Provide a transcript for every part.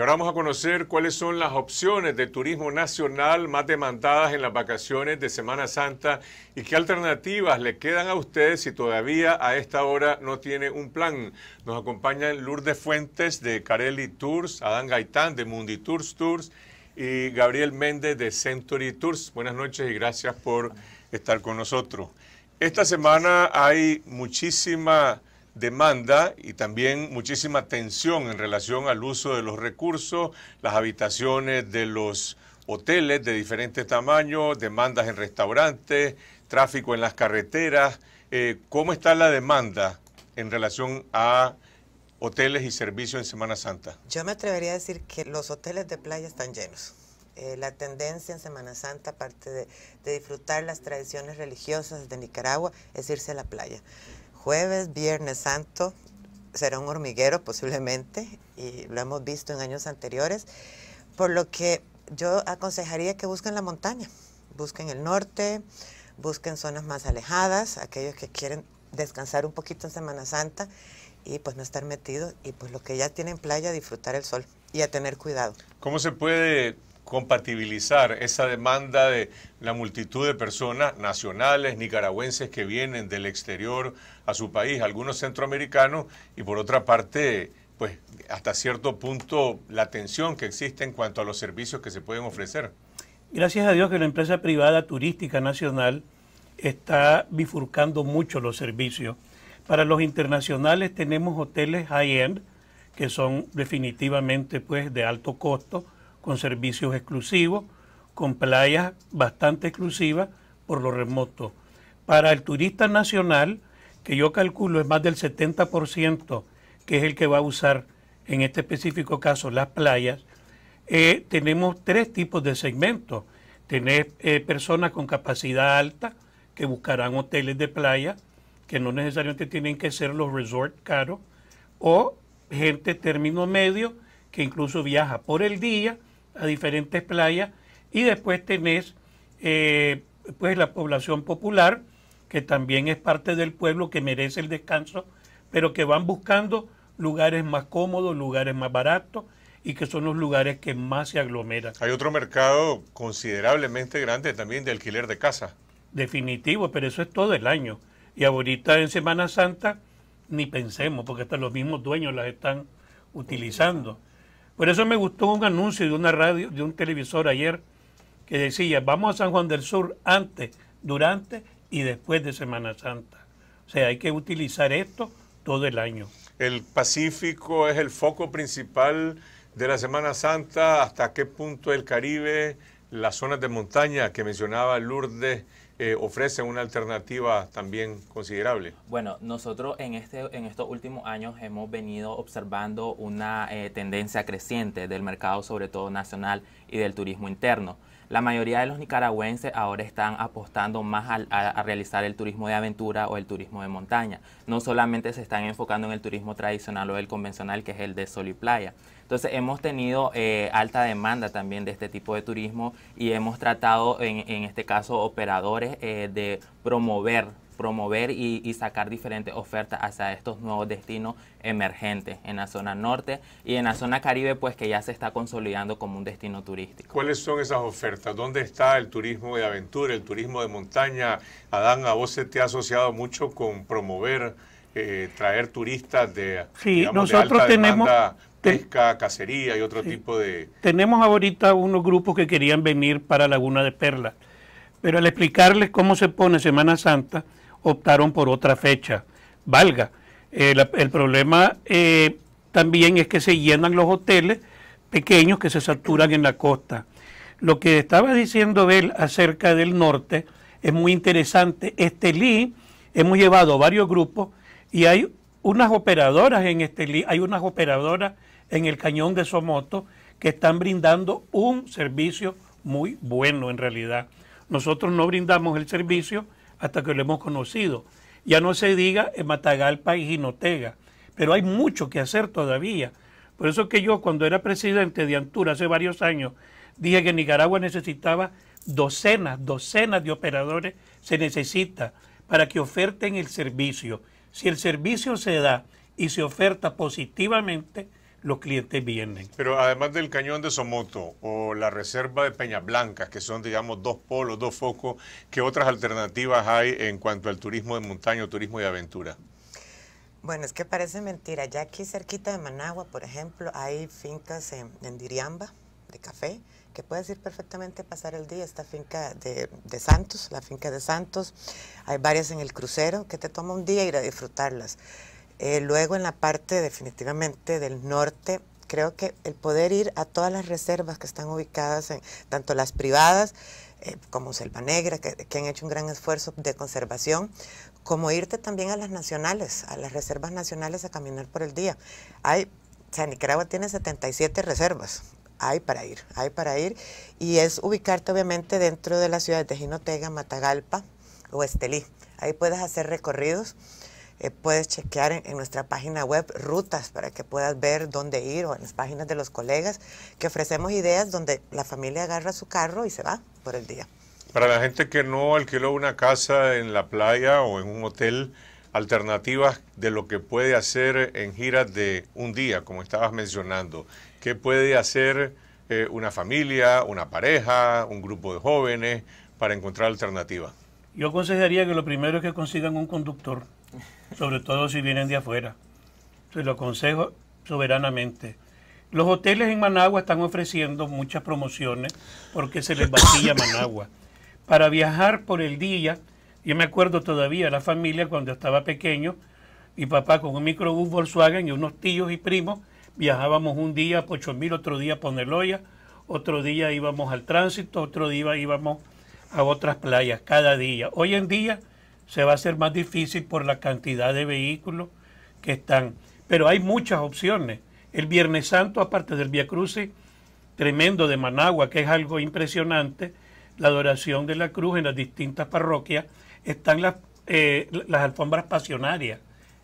Y ahora vamos a conocer cuáles son las opciones de turismo nacional más demandadas en las vacaciones de Semana Santa y qué alternativas le quedan a ustedes si todavía a esta hora no tiene un plan. Nos acompañan Lourdes Fuentes de Carelli Tours, Adán Gaitán de Mundi Tours Tours y Gabriel Méndez de Century Tours. Buenas noches y gracias por estar con nosotros. Esta semana hay muchísima demanda y también muchísima tensión en relación al uso de los recursos, las habitaciones de los hoteles de diferentes tamaños, demandas en restaurantes, tráfico en las carreteras. Eh, ¿Cómo está la demanda en relación a hoteles y servicios en Semana Santa? Yo me atrevería a decir que los hoteles de playa están llenos. Eh, la tendencia en Semana Santa, aparte de, disfrutar las tradiciones religiosas de Nicaragua, es irse a la playa. Jueves, Viernes Santo, será un hormiguero posiblemente, y lo hemos visto en años anteriores, por lo que yo aconsejaría que busquen la montaña, busquen el norte, busquen zonas más alejadas, aquellos que quieren descansar un poquito en Semana Santa y pues no estar metidos y pues lo que ya tienen playa disfrutar el sol y a tener cuidado. ¿Cómo se puede compatibilizar esa demanda de la multitud de personas nacionales, nicaragüenses que vienen del exterior a su país, algunos centroamericanos, y por otra parte, pues hasta cierto punto la tensión que existe en cuanto a los servicios que se pueden ofrecer. Gracias a Dios que la empresa privada turística nacional está bifurcando mucho los servicios. Para los internacionales tenemos hoteles high-end, que son definitivamente pues de alto costo, con servicios exclusivos, con playas bastante exclusivas por lo remoto. Para el turista nacional, que yo calculo es más del 70%, que es el que va a usar en este específico caso las playas, eh, tenemos tres tipos de segmentos. Tener eh, personas con capacidad alta que buscarán hoteles de playa, que no necesariamente tienen que ser los resorts caros, o gente término medio que incluso viaja por el día a diferentes playas y después tenés eh, pues la población popular que también es parte del pueblo que merece el descanso pero que van buscando lugares más cómodos lugares más baratos y que son los lugares que más se aglomeran. Hay otro mercado considerablemente grande también de alquiler de casa. Definitivo, pero eso es todo el año. Y ahorita en Semana Santa ni pensemos, porque hasta los mismos dueños las están utilizando. Por eso me gustó un anuncio de una radio, de un televisor ayer, que decía, vamos a San Juan del Sur antes, durante y después de Semana Santa. O sea, hay que utilizar esto todo el año. El Pacífico es el foco principal de la Semana Santa, hasta qué punto el Caribe, las zonas de montaña que mencionaba Lourdes eh, ofrecen una alternativa también considerable. Bueno, nosotros en, este, en estos últimos años hemos venido observando una eh, tendencia creciente del mercado, sobre todo nacional, y del turismo interno. La mayoría de los nicaragüenses ahora están apostando más a, a, realizar el turismo de aventura o el turismo de montaña. No solamente se están enfocando en el turismo tradicional o el convencional, que es el de sol y playa. Entonces hemos tenido eh, alta demanda también de este tipo de turismo y hemos tratado en, este caso operadores eh, de promover promover y, sacar diferentes ofertas hacia estos nuevos destinos emergentes en la zona norte y en la zona caribe, pues que ya se está consolidando como un destino turístico. ¿Cuáles son esas ofertas? ¿Dónde está el turismo de aventura, el turismo de montaña? Adán, a vos se te ha asociado mucho con promover, eh, traer turistas de, sí, nosotros tenemos, demanda pesca, cacería y otro tipo de... Tenemos ahorita unos grupos que querían venir para Laguna de Perla, pero al explicarles cómo se pone Semana Santa, optaron por otra fecha. Valga, eh, el problema eh, también es que se llenan los hoteles pequeños que se saturan en la costa. Lo que estaba diciendo Bel acerca del norte es muy interesante. Estelí, hemos llevado varios grupos y hay unas operadoras en Estelí, hay unas operadoras en el cañón de Somoto, que están brindando un servicio muy bueno en realidad. Nosotros no brindamos el servicio hasta que lo hemos conocido. Ya no se diga en Matagalpa y Ginotega, pero hay mucho que hacer todavía. Por eso que yo cuando era presidente de Antura hace varios años, dije que Nicaragua necesitaba docenas, docenas de operadores, se necesita para que oferten el servicio. Si el servicio se da y se oferta positivamente, los clientes vienen. Pero además del cañón de Somoto o la reserva de Peña Blanca, que son, digamos, dos polos, dos focos, ¿qué otras alternativas hay en cuanto al turismo de montaña o turismo de aventura? Bueno, es que parece mentira. Ya aquí cerquita de Managua, por ejemplo, hay fincas en, Diriamba de café, que puedes ir perfectamente a pasar el día. Esta finca de, de, Santos, la finca de Santos, hay varias en el crucero que te toma un día ir a disfrutarlas. Eh, luego en la parte definitivamente del norte, creo que el poder ir a todas las reservas que están ubicadas, tanto las privadas eh, como Selva Negra, que, han hecho un gran esfuerzo de conservación, como irte también a las nacionales, a las reservas nacionales a caminar por el día. Hay, o Nicaragua tiene 77 reservas, hay para ir, hay para ir. Y es ubicarte obviamente dentro de las ciudades de Jinotega, Matagalpa o Estelí. Ahí puedes hacer recorridos eh, puedes chequear en, nuestra página web rutas para que puedas ver dónde ir o en las páginas de los colegas que ofrecemos ideas donde la familia agarra su carro y se va por el día. Para la gente que no alquiló una casa en la playa o en un hotel, alternativas de lo que puede hacer en giras de un día, como estabas mencionando. ¿Qué puede hacer eh, una familia, una pareja, un grupo de jóvenes para encontrar alternativas? Yo aconsejaría que lo primero es que consigan un conductor sobre todo si vienen de afuera. Se lo aconsejo soberanamente. Los hoteles en Managua están ofreciendo muchas promociones porque se les vacía Managua. Para viajar por el día, yo me acuerdo todavía de la familia cuando estaba pequeño, mi papá con un microbus Volkswagen y unos tíos y primos, viajábamos un día a Pochomil, otro día a Poneloya, otro día íbamos al tránsito, otro día íbamos a otras playas, cada día. Hoy en día se va a hacer más difícil por la cantidad de vehículos que están. Pero hay muchas opciones. El Viernes Santo, aparte del Via Cruce, tremendo de Managua, que es algo impresionante, la adoración de la cruz en las distintas parroquias, están las, eh, las alfombras pasionarias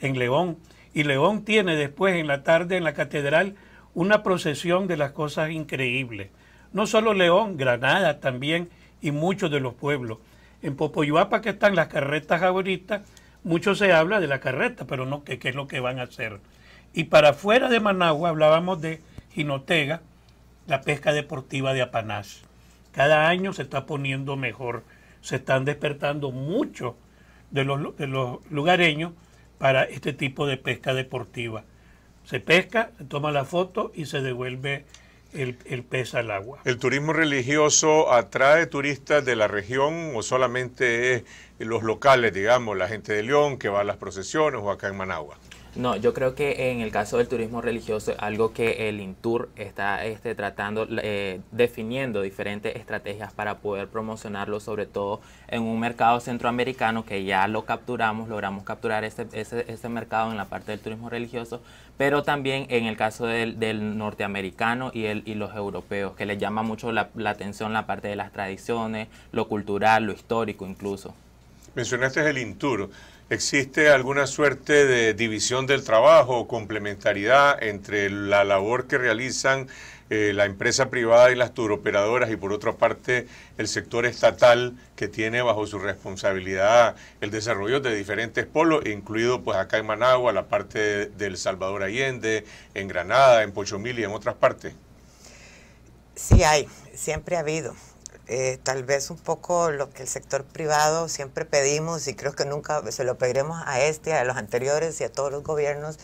en León. Y León tiene después en la tarde en la catedral una procesión de las cosas increíbles. No solo León, Granada también y muchos de los pueblos. En Popoyuapa, que están las carretas ahorita, mucho se habla de la carreta, pero no qué es lo que van a hacer. Y para afuera de Managua hablábamos de Jinotega, la pesca deportiva de Apanás. Cada año se está poniendo mejor, se están despertando muchos de los, de los lugareños para este tipo de pesca deportiva. Se pesca, se toma la foto y se devuelve el, el, al agua. ¿El turismo religioso atrae turistas de la región o solamente los locales, digamos, la gente de León que va a las procesiones o acá en Managua? No, yo creo que en el caso del turismo religioso, algo que el INTUR está este, tratando, eh, definiendo diferentes estrategias para poder promocionarlo, sobre todo en un mercado centroamericano que ya lo capturamos, logramos capturar ese, ese, ese mercado en la parte del turismo religioso, pero también en el caso del, norteamericano y, el, y los europeos, que les llama mucho la, la atención la parte de las tradiciones, lo cultural, lo histórico incluso. Mencionaste el INTUR. ¿Existe alguna suerte de división del trabajo o complementariedad entre la labor que realizan eh, la empresa privada y las turoperadoras y por otra parte el sector estatal que tiene bajo su responsabilidad el desarrollo de diferentes polos, incluido pues acá en Managua, la parte del Salvador Allende, en Granada, en Pochomil y en otras partes? Sí hay, siempre ha habido. Eh, tal vez un poco lo que el sector privado siempre pedimos y creo que nunca se lo pediremos a este, a los anteriores y a todos los gobiernos,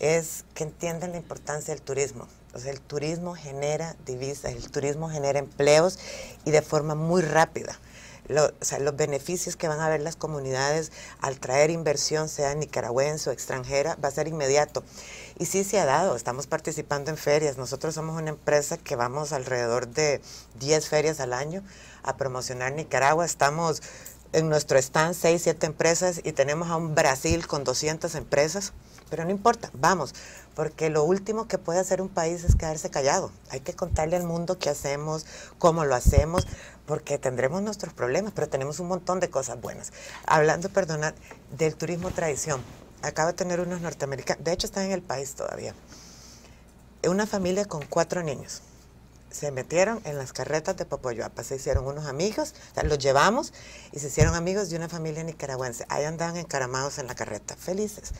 es que entiendan la importancia del turismo. el turismo genera divisas, el turismo genera empleos y de forma muy rápida los beneficios que van a ver las comunidades al traer inversión, sea nicaragüense o extranjera, va a ser inmediato. Y sí se ha dado, estamos participando en ferias. Nosotros somos una empresa que vamos alrededor de 10 ferias al año a promocionar Nicaragua. Estamos en nuestro stand 6, 7 empresas y tenemos a un Brasil con 200 empresas. Pero no importa, vamos, porque lo último que puede hacer un país es quedarse callado. Hay que contarle al mundo qué hacemos, cómo lo hacemos, porque tendremos nuestros problemas, pero tenemos un montón de cosas buenas. Hablando, perdonad, del turismo tradición. acaba de tener unos norteamericanos, de hecho están en el país todavía. Una familia con cuatro niños se metieron en las carretas de Popoyuapa. se hicieron unos amigos, los llevamos y se hicieron amigos de una familia nicaragüense. Ahí andaban encaramados en la carreta, felices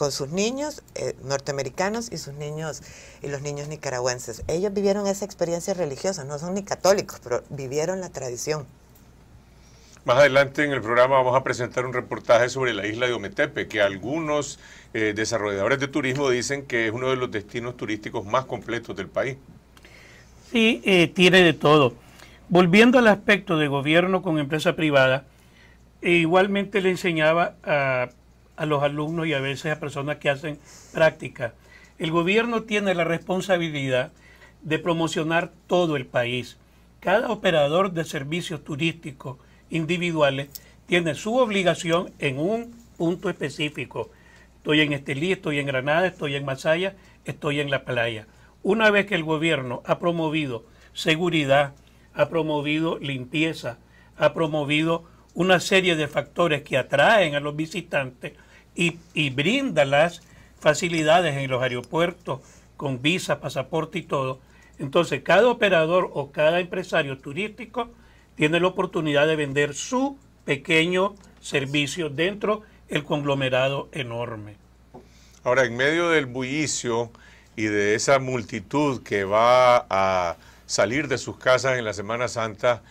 con sus niños eh, norteamericanos y sus niños y los niños nicaragüenses. Ellos vivieron esa experiencia religiosa, no son ni católicos, pero vivieron la tradición. Más adelante en el programa vamos a presentar un reportaje sobre la isla de Ometepe, que algunos eh, desarrolladores de turismo dicen que es uno de los destinos turísticos más completos del país. Sí, eh, tiene de todo. Volviendo al aspecto de gobierno con empresa privada, igualmente le enseñaba a a los alumnos y a veces a personas que hacen práctica. El gobierno tiene la responsabilidad de promocionar todo el país. Cada operador de servicios turísticos individuales tiene su obligación en un punto específico. Estoy en Estelí, estoy en Granada, estoy en Masaya, estoy en La Playa. Una vez que el gobierno ha promovido seguridad, ha promovido limpieza, ha promovido una serie de factores que atraen a los visitantes, y, brinda las facilidades en los aeropuertos con visa, pasaporte y todo. Entonces, cada operador o cada empresario turístico tiene la oportunidad de vender su pequeño servicio dentro del conglomerado enorme. Ahora, en medio del bullicio y de esa multitud que va a salir de sus casas en la Semana Santa,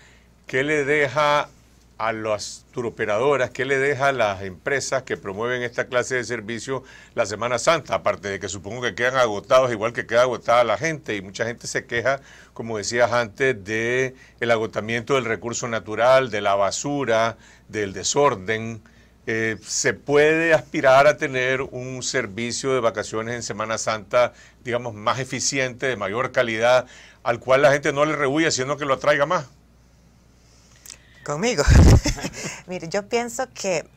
¿qué le deja a las turoperadoras, qué le deja a las empresas que promueven esta clase de servicio la Semana Santa, aparte de que supongo que quedan agotados, igual que queda agotada la gente, y mucha gente se queja, como decías antes, de el agotamiento del recurso natural, de la basura, del desorden. Eh, ¿Se puede aspirar a tener un servicio de vacaciones en Semana Santa, digamos, más eficiente, de mayor calidad, al cual la gente no le rehuye, sino que lo atraiga más? conmigo. Mire, yo pienso que,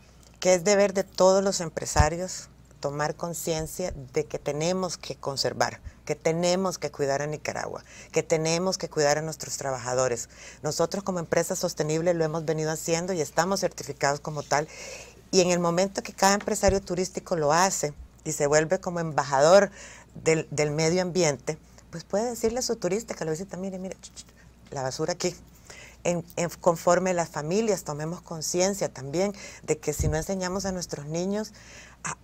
es deber de todos los empresarios tomar conciencia de que tenemos que conservar, que tenemos que cuidar a Nicaragua, que tenemos que cuidar a nuestros trabajadores. Nosotros como empresa sostenible lo hemos venido haciendo y estamos certificados como tal. Y en el momento que cada empresario turístico lo hace y se vuelve como embajador del, del medio ambiente, pues puede decirle a su turista que lo visita, mire, mire, la basura aquí, en, conforme las familias tomemos conciencia también de que si no enseñamos a nuestros niños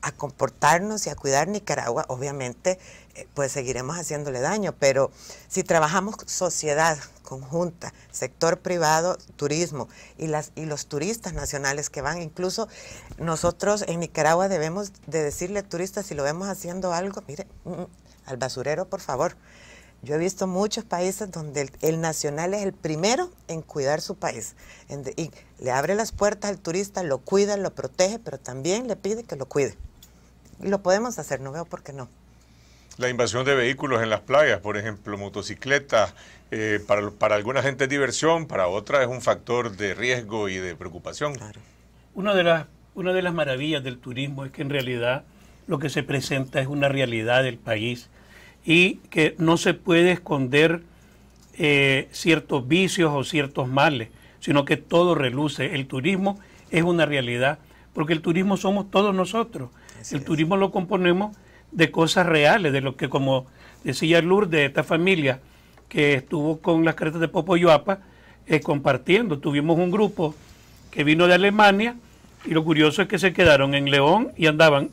a, comportarnos y a cuidar Nicaragua, obviamente eh, pues seguiremos haciéndole daño, pero si trabajamos sociedad conjunta, sector privado, turismo y, las, y los turistas nacionales que van, incluso nosotros en Nicaragua debemos de decirle turistas turistas, si lo vemos haciendo algo, mire, mm, mm, al basurero por favor, yo he visto muchos países donde el, nacional es el primero en cuidar su país. y le abre las puertas al turista, lo cuida, lo protege, pero también le pide que lo cuide. Y lo podemos hacer, no veo por qué no. La invasión de vehículos en las playas, por ejemplo, motocicletas, eh, para, para alguna gente es diversión, para otra es un factor de riesgo y de preocupación. Claro. Una, de las, una de las maravillas del turismo es que en realidad lo que se presenta es una realidad del país y que no se puede esconder eh, ciertos vicios o ciertos males, sino que todo reluce. El turismo es una realidad, porque el turismo somos todos nosotros. el turismo lo componemos de cosas reales, de lo que como decía Lourdes, de esta familia que estuvo con las carretas de Popoyuapa, eh, compartiendo. Tuvimos un grupo que vino de Alemania y lo curioso es que se quedaron en León y andaban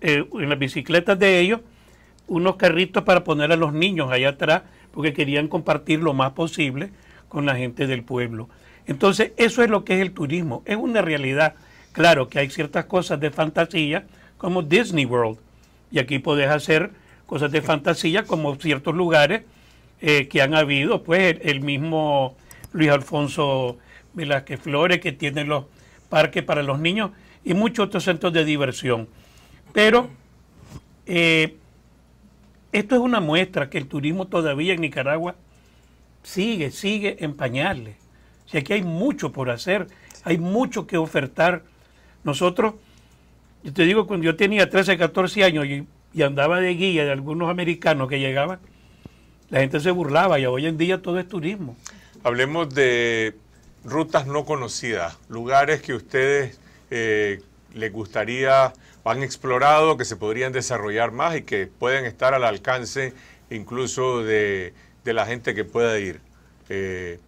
eh, en las bicicletas de ellos unos carritos para poner a los niños allá atrás, porque querían compartir lo más posible con la gente del pueblo. Entonces, eso es lo que es el turismo, es una realidad. Claro que hay ciertas cosas de fantasía, como Disney World, y aquí puedes hacer cosas de fantasía, como ciertos lugares eh, que han habido, pues el, mismo Luis Alfonso Velázquez Flores, que tiene los parques para los niños, y muchos otros centros de diversión. Pero eh, esto es una muestra que el turismo todavía en Nicaragua sigue, sigue empañarle si aquí hay mucho por hacer, hay mucho que ofertar. Nosotros, yo te digo, cuando yo tenía 13, 14 años y, andaba de guía de algunos americanos que llegaban, la gente se burlaba y hoy en día todo es turismo. Hablemos de rutas no conocidas, lugares que ustedes eh, les gustaría, han explorado, que se podrían desarrollar más y que pueden estar al alcance incluso de, la gente que pueda ir. Eh,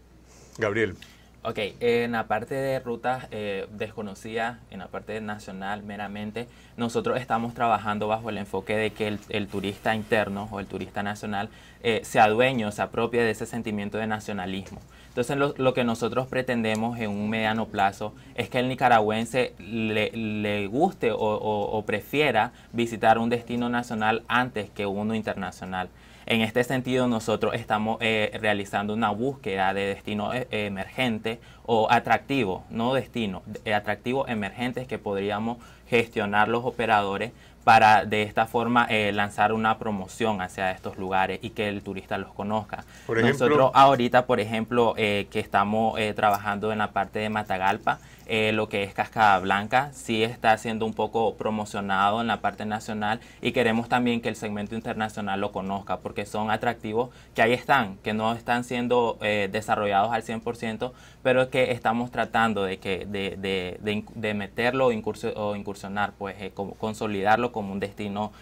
Gabriel. Ok, en la parte de rutas eh, desconocidas, en la parte nacional meramente, nosotros estamos trabajando bajo el enfoque de que el, turista interno o el turista nacional eh, sea dueño, adueño, se apropie de ese sentimiento de nacionalismo. Entonces lo, que nosotros pretendemos en un mediano plazo es que el nicaragüense le, guste o, prefiera visitar un destino nacional antes que uno internacional. En este sentido, nosotros estamos eh, realizando una búsqueda de destino eh, emergente o atractivo, no destino, atractivo atractivos emergentes que podríamos gestionar los operadores para de esta forma eh, lanzar una promoción hacia estos lugares y que el turista los conozca. Nosotros ahorita, por ejemplo, eh, que estamos eh, trabajando en la parte de Matagalpa, eh, lo que es Cascada Blanca, sí está siendo un poco promocionado en la parte nacional y queremos también que el segmento internacional lo conozca porque son atractivos que ahí están, que no están siendo eh, desarrollados al 100%, pero que estamos tratando de, que, de, de, meterlo o incursionar, pues eh, consolidarlo como un destino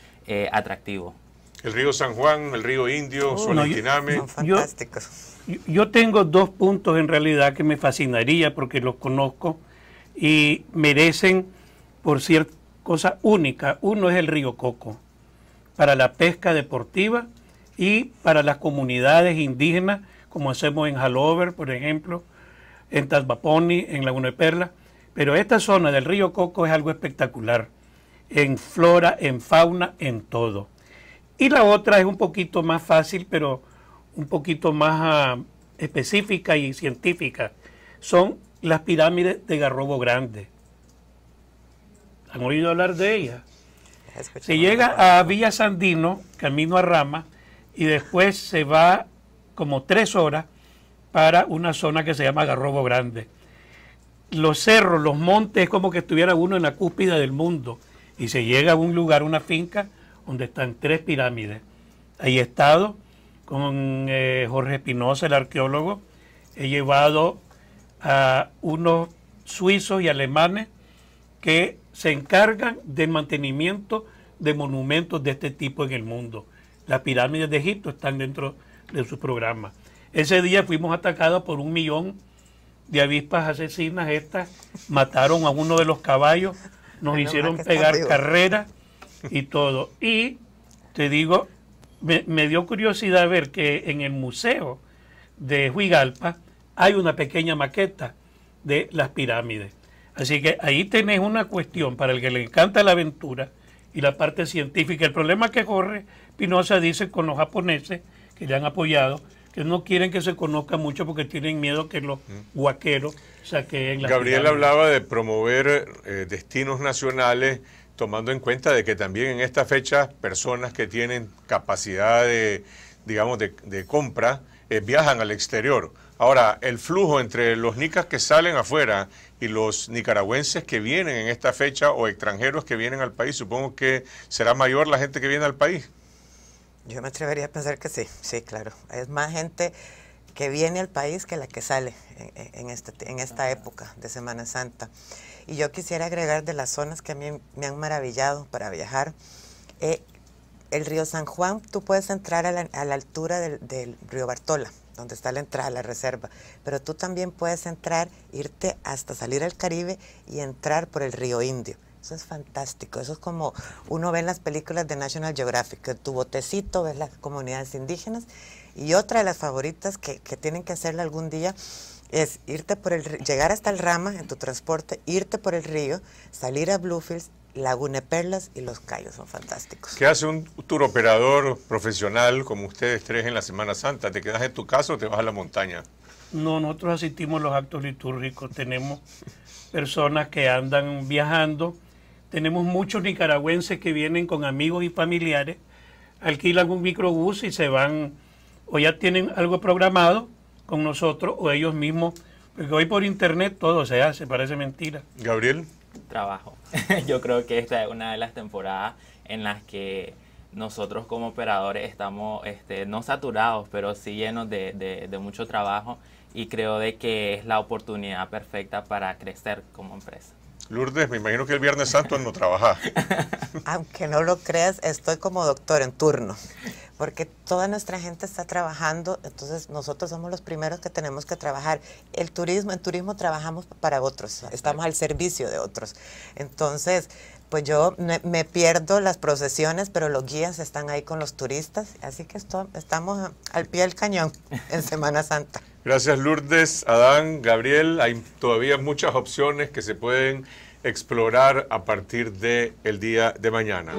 atractivo. El río San Juan, el río Indio, oh, Solitiname yo tengo dos puntos en realidad que me fascinaría porque los conozco y merecen por cierta cosa única. Uno es el río Coco, para la pesca deportiva y para las comunidades indígenas, como hacemos en Halover, por ejemplo, en Tasbaponi en Laguna de Perla. Pero esta zona del río Coco es algo espectacular, en flora, en fauna, en todo. Y la otra es un poquito más fácil, pero un poquito más ah, específica y científica. Son las pirámides de Garrobo Grande. ¿Han oído hablar de ellas? Se llega a Villa Sandino, camino a Rama, y después se va como tres horas para una zona que se llama Garrobo Grande. Los cerros, los montes, es como que estuviera uno en la cúspide del mundo. Y se llega a un lugar, una finca, donde están tres pirámides. Ahí he estado con eh, Jorge Espinosa, el arqueólogo. He llevado a unos suizos y alemanes que se encargan del mantenimiento de monumentos de este tipo en el mundo. Las pirámides de Egipto están dentro de su programa Ese día fuimos atacados por un millón de avispas asesinas. Estas mataron a uno de los caballos, nos hicieron pegar carreras y todo. Y te digo, me, dio curiosidad ver que en el museo de Huigalpa hay una pequeña maqueta de las pirámides. Así que ahí tenés una cuestión para el que le encanta la aventura y la parte científica. El problema que corre Pinoza dice con los japoneses que le han apoyado, que no quieren que se conozca mucho porque tienen miedo que los mm. guaqueros saqueen la Gabriel hablaba de promover eh, destinos nacionales tomando en cuenta de que también en estas fechas personas que tienen capacidad de, digamos, de, compra eh, viajan al exterior. Ahora, el flujo entre los nicas que salen afuera y los nicaragüenses que vienen en esta fecha o extranjeros que vienen al país, supongo que será mayor la gente que viene al país. Yo me atrevería a pensar que sí, sí, claro. Es más gente que viene al país que la que sale en, en este, esta época de Semana Santa. Y yo quisiera agregar de las zonas que a mí me han maravillado para viajar. Eh, el río San Juan, tú puedes entrar a la, altura del, del río Bartola, donde está la entrada, la reserva, pero tú también puedes entrar, irte hasta salir al Caribe y entrar por el río Indio. Eso es fantástico, eso es como uno ve en las películas de National Geographic, tu botecito, ves las comunidades indígenas. Y otra de las favoritas que, que tienen que hacerle algún día es irte por el llegar hasta el Rama en tu transporte, irte por el río, salir a Bluefields, Laguna Perlas y Los Cayos son fantásticos. ¿Qué hace un tour operador profesional como ustedes tres en la Semana Santa? ¿Te quedas en tu casa o te vas a la montaña? No, nosotros asistimos a los actos litúrgicos, tenemos personas que andan viajando, tenemos muchos nicaragüenses que vienen con amigos y familiares, alquilan un microbús y se van o ya tienen algo programado con nosotros o ellos mismos, porque hoy por internet todo se hace, parece mentira. Gabriel. Trabajo. Yo creo que esta es una de las temporadas en las que nosotros como operadores estamos este, no saturados, pero sí llenos de, mucho trabajo y creo de que es la oportunidad perfecta para crecer como empresa. Lourdes, me imagino que el Viernes Santo no trabaja. Aunque no lo creas, estoy como doctor en turno porque toda nuestra gente está trabajando, entonces nosotros somos los primeros que tenemos que trabajar. El turismo, en turismo trabajamos para otros, estamos al servicio de otros. Entonces, pues yo me, pierdo las procesiones, pero los guías están ahí con los turistas, así que estamos al pie del cañón en Semana Santa. Gracias Lourdes, Adán, Gabriel. Hay todavía muchas opciones que se pueden explorar a partir del día de mañana.